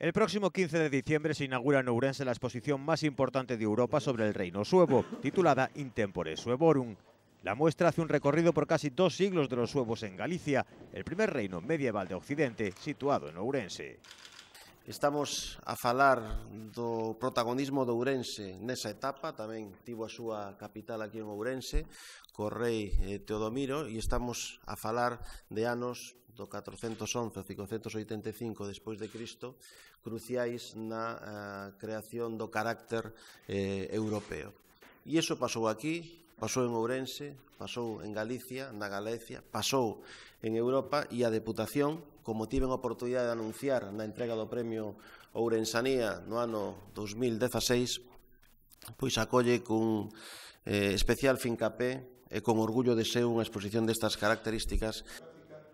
El próximo 15 de diciembre se inaugura en Ourense la exposición más importante de Europa sobre el reino suevo, titulada Intempore Suevorum. La muestra hace un recorrido por casi dos siglos de los suevos en Galicia, el primer reino medieval de Occidente situado en Ourense. Estamos a falar do protagonismo do Ourense nesa etapa, tamén tivo a súa capital aquí en Ourense, co rei eh, Teodomiro, e estamos a falar de anos do 411 ao 585 despois de Cristo, cruciais na eh, creación do carácter eh, europeo. E iso pasou aquí, pasou en Ourense, pasou en Galicia, na Galicia, pasou en Europa e a Deputación, como tiven a oportunidade de anunciar na entrega do premio Ourensanía no ano 2016, pois acolle cun eh, especial fincapé e con orgullo de ser unha exposición destas características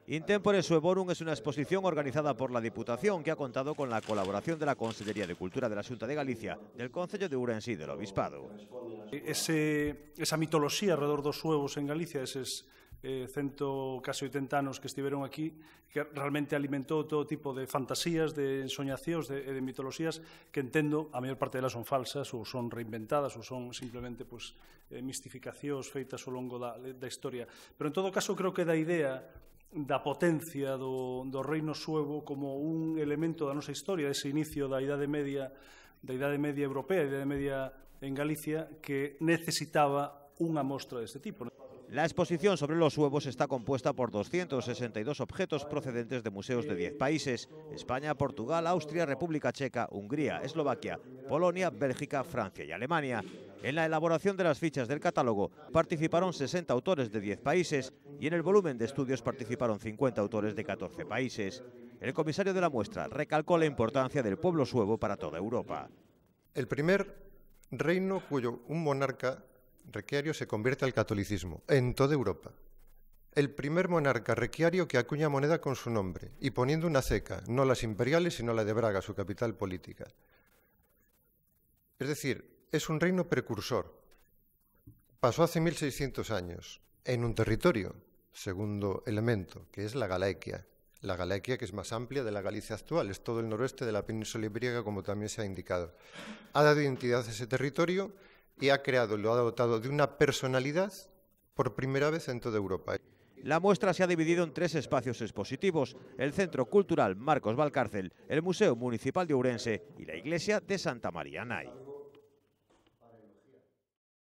Intempore Sueborum es una exposición organizada por la Diputación que ha contado con la colaboración de la Consellería de Cultura de la Xunta de Galicia, del Concello de Ourense e del Obispado. Ese, esa mitoloxía alrededor dos suevos en Galicia, eses eh, cento casi 80 anos que estiveron aquí, que realmente alimentou todo tipo de fantasías, de ensoñacións, de, de mitoloxías, que entendo a maior parte delas son falsas ou son reinventadas ou son simplemente pues, eh, mistificacións feitas ao longo da, da historia. Pero en todo caso creo que da idea da potencia do, do reino suevo como un elemento da nosa historia, ese inicio da Idade Media da Idade Media Europea, da Idade Media en Galicia, que necesitaba unha mostra deste tipo. La exposición sobre los huevos está compuesta por 262 objetos procedentes de museos de 10 países, España, Portugal, Austria, República Checa, Hungría, Eslovaquia, Polonia, Bélgica, Francia y Alemania. En la elaboración de las fichas del catálogo participaron 60 autores de 10 países y en el volumen de estudios participaron 50 autores de 14 países. El comisario de la muestra recalcó la importancia del pueblo suevo para toda Europa. El primer reino cuyo un monarca Requiario se convierte al catolicismo en toda Europa. El primer monarca requiario que acuña moneda con su nombre y poniendo una ceca, no las imperiales sino la de Braga, su capital política. Es decir, es un reino precursor. Pasó hace 1600 años en un territorio, segundo elemento, que es la Galaequia. La Galaequia que es más amplia de la Galicia actual, es todo el noroeste de la península ibérica, como también se ha indicado. Ha dado identidad a ese territorio y ha creado, lo ha dotado de una personalidad por primera vez en toda Europa. La muestra se ha dividido en tres espacios expositivos, el Centro Cultural Marcos Valcárcel, el Museo Municipal de Ourense y la Iglesia de Santa María Nay.